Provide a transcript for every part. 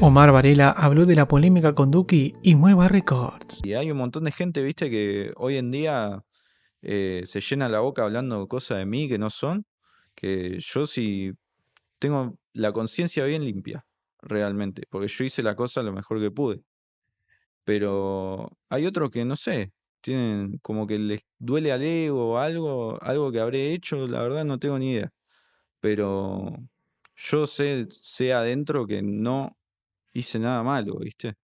Omar Varela habló de la polémica con Duki y Mueva Records. Y hay un montón de gente, viste, que hoy en día eh, se llena la boca hablando cosas de mí que no son, que yo sí tengo la conciencia bien limpia, realmente, porque yo hice la cosa lo mejor que pude. Pero hay otros que no sé, tienen como que les duele al ego o algo, algo que habré hecho, la verdad no tengo ni idea. Pero yo sé, sé adentro que no hice nada malo, ¿viste?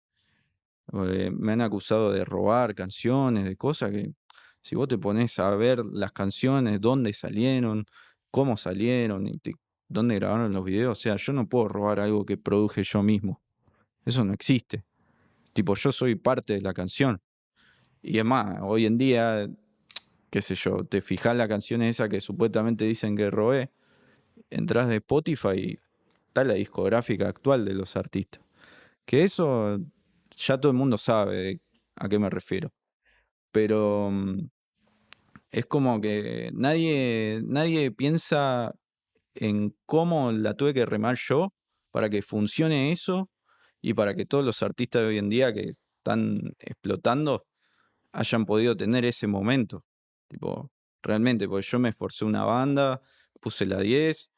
Eh, me han acusado de robar canciones, de cosas que si vos te pones a ver las canciones, dónde salieron, cómo salieron, y dónde grabaron los videos, o sea, yo no puedo robar algo que produje yo mismo. Eso no existe. Tipo, yo soy parte de la canción. Y es más, hoy en día, qué sé yo, te fijas la canción esa que supuestamente dicen que robé, entras de Spotify y está la discográfica actual de los artistas. Que eso ya todo el mundo sabe a qué me refiero. Pero mm, es como que nadie, nadie piensa en cómo la tuve que remar yo para que funcione eso y para que todos los artistas de hoy en día que están explotando hayan podido tener ese momento. Tipo, realmente, porque yo me esforcé una banda, puse la 10,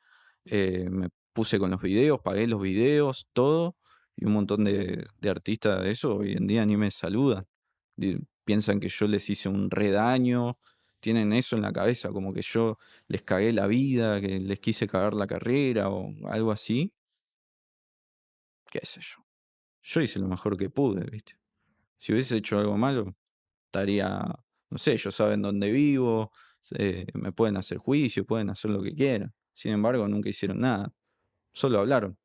eh, me puse con los videos, pagué los videos, todo, y un montón de, artistas de eso hoy en día ni me saludan. piensan que yo les hice un redaño, tienen eso en la cabeza, como que yo les cagué la vida, que les quise cagar la carrera o algo así. ¿Qué sé yo? Yo hice lo mejor que pude, ¿viste? Si hubiese hecho algo malo, estaría, no sé, ellos saben dónde vivo, me pueden hacer juicio, pueden hacer lo que quieran. Sin embargo, nunca hicieron nada. Solo hablaron.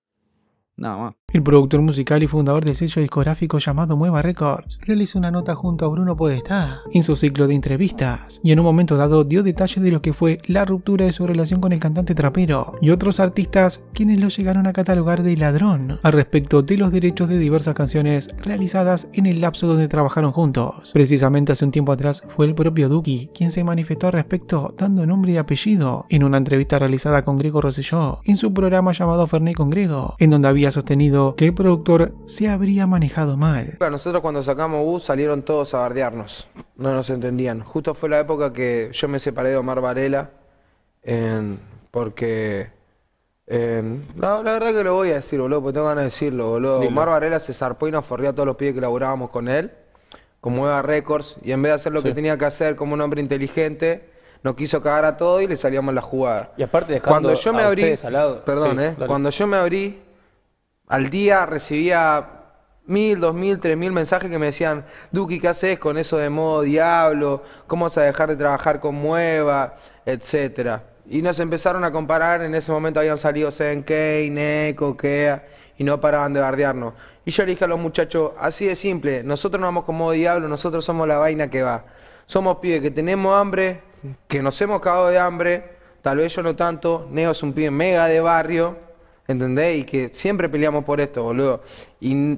El productor musical y fundador del sello discográfico llamado Mueva Records realizó una nota junto a Bruno Podestá en su ciclo de entrevistas y en un momento dado dio detalles de lo que fue la ruptura de su relación con el cantante trapero y otros artistas quienes lo llegaron a catalogar de ladrón al respecto de los derechos de diversas canciones realizadas en el lapso donde trabajaron juntos. Precisamente hace un tiempo atrás fue el propio Duki quien se manifestó al respecto dando nombre y apellido en una entrevista realizada con Grego Rosselló en su programa llamado Ferné con Grego en donde había ha sostenido que el productor se habría manejado mal. Nosotros cuando sacamos U salieron todos a bardearnos, no nos entendían. Justo fue la época que yo me separé de Omar Varela porque... la verdad que lo voy a decir, boludo, porque tengo ganas de decirlo, boludo. Omar Varela se zarpó y nos forrió a todos los pibes que laburábamos con él, como Eva Records, y en vez de hacer lo que tenía que hacer como un hombre inteligente, nos quiso cagar a todo y le salíamos la jugada. Y aparte dejando cuando yo me abrí, Perdón, eh, cuando yo me abrí, al día recibía mil, dos mil, tres mil mensajes que me decían, Duki, ¿qué haces con eso de modo diablo? ¿Cómo vas a dejar de trabajar con Mueva? Etcétera. Y nos empezaron a comparar, en ese momento habían salido en Neko, Kea, y no paraban de bardearnos. Y yo le dije a los muchachos, así de simple, nosotros no vamos con modo diablo, nosotros somos la vaina que va. Somos pibes que tenemos hambre, que nos hemos cagado de hambre, tal vez yo no tanto, Neo es un pibe mega de barrio, ¿Entendés? Y que siempre peleamos por esto, boludo. Y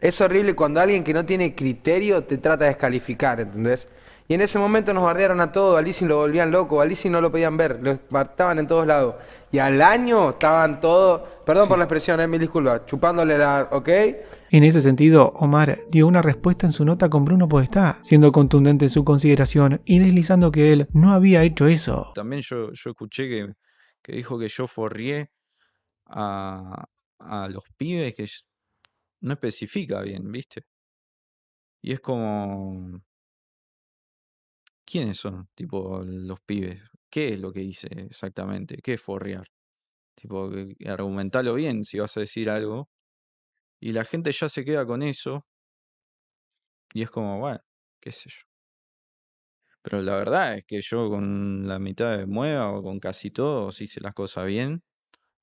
es horrible cuando alguien que no tiene criterio te trata de descalificar, ¿entendés? Y en ese momento nos bardearon a todos, a Lizzie lo volvían loco, a Lizzie no lo podían ver, lo estaban en todos lados. Y al año estaban todos, perdón por la expresión, eh, mil disculpas, chupándole la, ¿ok? En ese sentido, Omar dio una respuesta en su nota con Bruno Podestá, siendo contundente en su consideración y deslizando que él no había hecho eso. También yo, yo escuché que, que dijo que yo forrié a, a los pibes que no especifica bien, ¿viste? Y es como... ¿Quiénes son, tipo, los pibes? ¿Qué es lo que dice exactamente? ¿Qué es forrear? Tipo, argumentalo bien si vas a decir algo. Y la gente ya se queda con eso. Y es como, bueno, qué sé yo. Pero la verdad es que yo con la mitad de mueva o con casi todo, si hice las cosas bien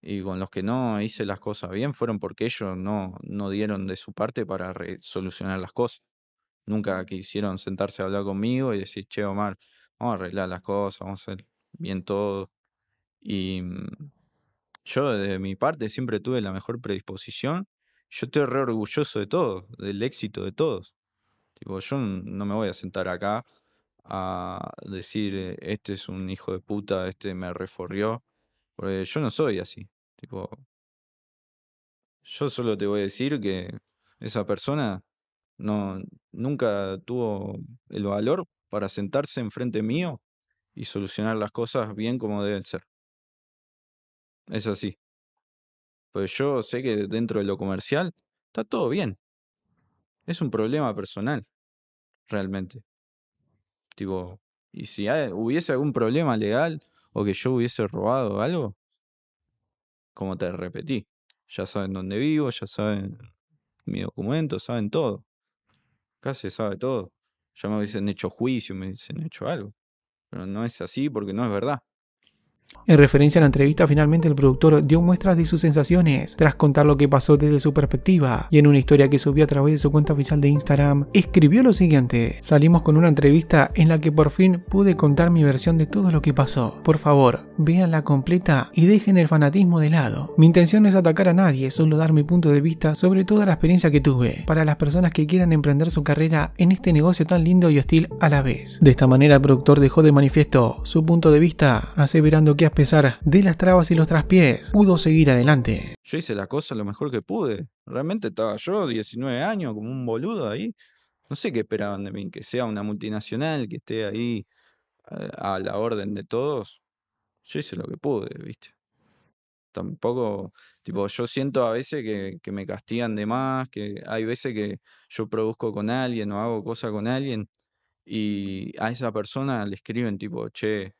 y con los que no hice las cosas bien fueron porque ellos no, no dieron de su parte para solucionar las cosas. Nunca quisieron sentarse a hablar conmigo y decir, che, Omar, vamos a arreglar las cosas, vamos a hacer bien todo. Y mm, yo de mi parte siempre tuve la mejor predisposición. Yo estoy re orgulloso de todo, del éxito de todos. Tipo, yo no me voy a sentar acá a decir, este es un hijo de puta, este me reforrió, porque yo no soy así. Tipo, yo solo te voy a decir que esa persona no, nunca tuvo el valor para sentarse enfrente mío y solucionar las cosas bien como deben ser. Es así. Pues yo sé que dentro de lo comercial está todo bien. Es un problema personal, realmente. Tipo, y si hubiese algún problema legal o que yo hubiese robado algo, como te repetí, ya saben dónde vivo, ya saben mi documento, saben todo. Casi sabe todo. Ya me hubiesen hecho juicio, me hubiesen hecho algo. Pero no es así porque no es verdad. En referencia a la entrevista, finalmente el productor dio muestras de sus sensaciones tras contar lo que pasó desde su perspectiva y en una historia que subió a través de su cuenta oficial de Instagram, escribió lo siguiente, salimos con una entrevista en la que por fin pude contar mi versión de todo lo que pasó. Por favor, véanla completa y dejen el fanatismo de lado. Mi intención no es atacar a nadie, solo dar mi punto de vista sobre toda la experiencia que tuve, para las personas que quieran emprender su carrera en este negocio tan lindo y hostil a la vez. De esta manera el productor dejó de manifiesto su punto de vista, aseverando que que a pesar de las trabas y los traspiés, pudo seguir adelante. Yo hice la cosa lo mejor que pude. Realmente estaba yo, 19 años, como un boludo ahí. No sé qué esperaban de mí, que sea una multinacional, que esté ahí a la orden de todos. Yo hice lo que pude, ¿viste? Tampoco, tipo, yo siento a veces que, me castigan de más, que hay veces que yo produzco con alguien o hago cosas con alguien y a esa persona le escriben tipo, che,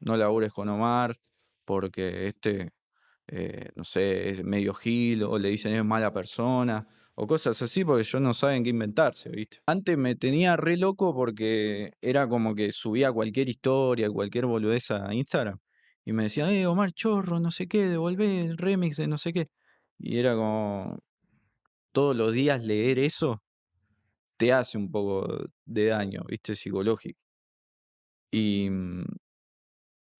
no labures con Omar porque este, eh, no sé, es medio gil o le dicen es mala persona o cosas así porque ellos no saben qué inventarse, ¿viste? Antes me tenía re loco porque era como que subía cualquier historia, cualquier boludeza a Instagram y me decían, eh, Omar Chorro, no sé qué, devolvé el remix de no sé qué. Y era como, todos los días leer eso te hace un poco de daño, ¿viste? Psicológico. Y mm,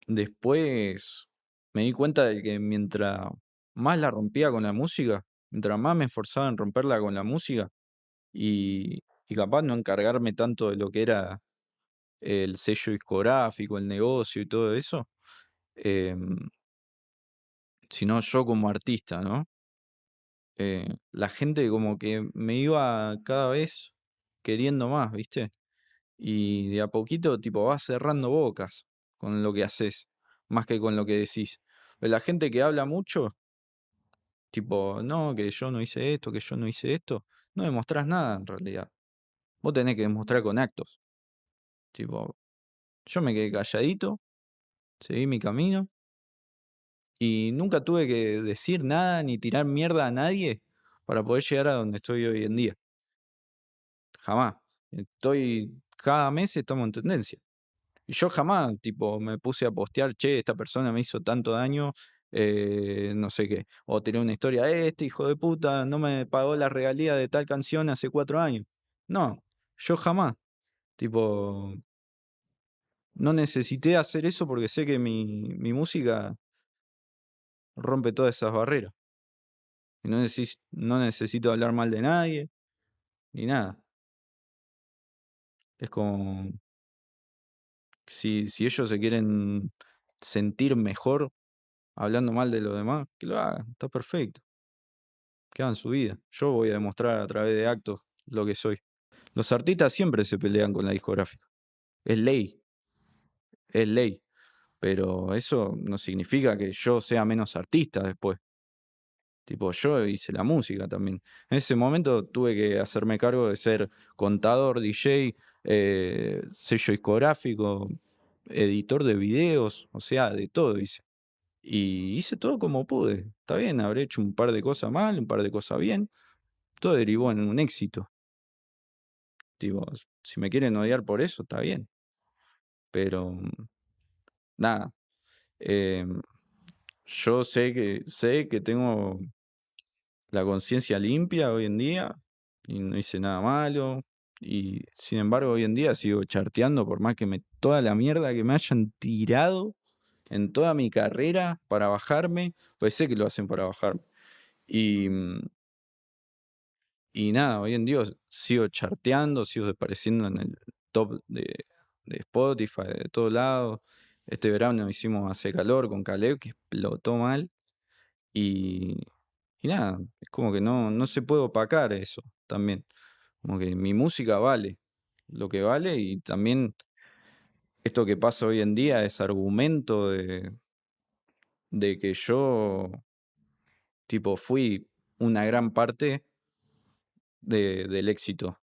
Después me di cuenta de que mientras más la rompía con la música, mientras más me esforzaba en romperla con la música y, capaz no encargarme tanto de lo que era el sello discográfico, el negocio y todo eso, em, sino yo como artista, ¿no? Eh, la gente como que me iba cada vez queriendo más, ¿viste? Y de a poquito tipo va cerrando bocas con lo que haces, más que con lo que decís. la gente que habla mucho, tipo, no, que yo no hice esto, que yo no hice esto, no demostrás nada en realidad. Vos tenés que demostrar con actos. Tipo, yo me quedé calladito, seguí mi camino y nunca tuve que decir nada ni tirar mierda a nadie para poder llegar a donde estoy hoy en día. Jamás. Estoy, cada mes estamos en tendencia yo jamás, tipo, me puse a postear, che, esta persona me hizo tanto daño, eh, no sé qué. O tiré una historia, eh, este hijo de puta no me pagó la regalía de tal canción hace cuatro años. No, yo jamás. Tipo, no necesité hacer eso porque sé que mi, mi música rompe todas esas barreras. Y no, no necesito hablar mal de nadie, ni nada. Es como si, ellos se quieren sentir mejor hablando mal de los demás, que lo hagan, está perfecto. Que hagan su vida. Yo voy a demostrar a través de actos lo que soy. Los artistas siempre se pelean con la discográfica. Es ley. Es ley. Pero eso no significa que yo sea menos artista después. Tipo, yo hice la música también. En ese momento tuve que hacerme cargo de ser contador, DJ, eh, sello discográfico, editor de videos, o sea, de todo hice. Y hice todo como pude. Está bien, habré hecho un par de cosas mal, un par de cosas bien. Todo derivó en un éxito. Tipo, si me quieren odiar por eso, está bien. Pero, nada. Em, yo sé que, sé que tengo la conciencia limpia hoy en día y no hice nada malo. Y sin embargo, hoy en día sigo charteando por más que me toda la mierda que me hayan tirado en toda mi carrera para bajarme, pues sé que lo hacen para bajarme. Y, mm, y nada, hoy en día sigo charteando, sigo apareciendo en el top de, de Spotify, de todos lados. Este verano hicimos hace calor con Caleb, que explotó mal. Y, nada, es como que no, se puede opacar eso también. Como que mi música vale lo que vale y también esto que pasa hoy en día es argumento de, de que yo, tipo, fui una gran parte del éxito